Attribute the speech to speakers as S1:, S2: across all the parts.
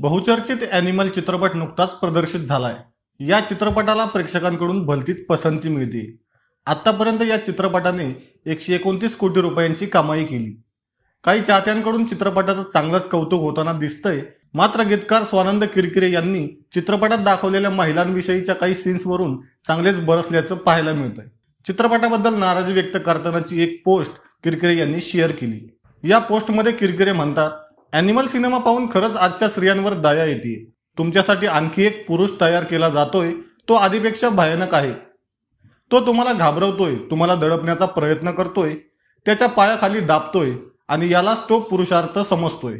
S1: बहुचर्चित ॲनिमल चित्रपट नुकताच प्रदर्शित झालाय या चित्रपटाला प्रेक्षकांकडून भलतीच पसंती मिळते आत्तापर्यंत या चित्रपटाने एकशे एकोणतीस कोटी रुपयांची कमाई केली काही चाहत्यांकडून चित्रपटाचं चांगलंच कौतुक होताना दिसतंय मात्र गीतकार स्वानंद किरकिरे यांनी चित्रपटात दाखवलेल्या महिलांविषयीच्या काही सीन्सवरून चांगलेच बरसल्याचं पाहायला मिळतंय चित्रपटाबद्दल नाराजी व्यक्त करतानाची एक पोस्ट किरकिरे यांनी शेअर केली या पोस्टमध्ये किरकिरे म्हणतात अॅनिमल सिनेमा पाहून खरंच आजच्या स्त्रियांवर दया येते तुमच्यासाठी आणखी एक पुरुष तयार केला जातोय तो आधीपेक्षा भयानक आहे तो तुम्हाला घाबरवतोय तुम्हाला दडपण्याचा प्रयत्न करतोय त्याच्या पायाखाली दाबतोय आणि यालाच तो पुरुषार्थ समजतोय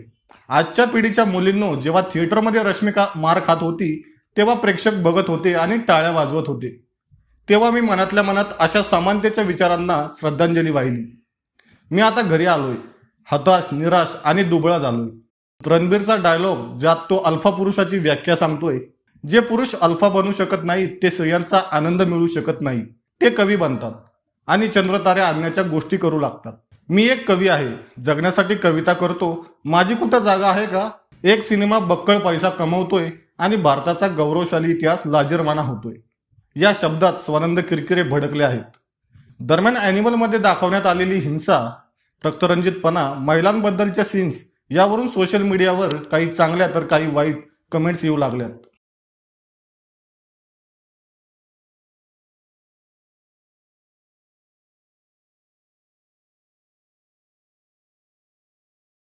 S1: आजच्या पिढीच्या मुलींनो जेव्हा थिएटरमध्ये रश्मिका मार खात होती तेव्हा प्रेक्षक बघत होते आणि टाळ्या वाजवत होते तेव्हा मी मनातल्या मनात अशा समानतेच्या विचारांना श्रद्धांजली वाहिली मी आता घरी आलोय हताश निराश आणि दुबळा झालोय रणबीरचा डायलॉग ज्यात तो अल्फा पुरुषाची व्याख्या सांगतोय जे पुरुष अल्फा बनू शकत नाही ते स्त्रियांचा आनंद मिळू शकत नाही ते कवी बनतात आणि चंद्रतारे आणण्याच्या गोष्टी करू लागतात मी एक कवी आहे जगण्यासाठी कविता करतो माझी कुठं जागा आहे का एक सिनेमा बक्कळ पैसा कमवतोय आणि भारताचा गौरवशाली इतिहास लाजीरवाना होतोय या शब्दात स्वानंद किरकिरे भडकले आहेत दरम्यान अॅनिमलमध्ये दाखवण्यात आलेली हिंसा रक्तरंजितपणा महिलांबद्दलच्या सीन्स यावरून सोशल मीडियावर काही चांगल्या तर काही वाईट कमेंट्स येऊ लागल्यात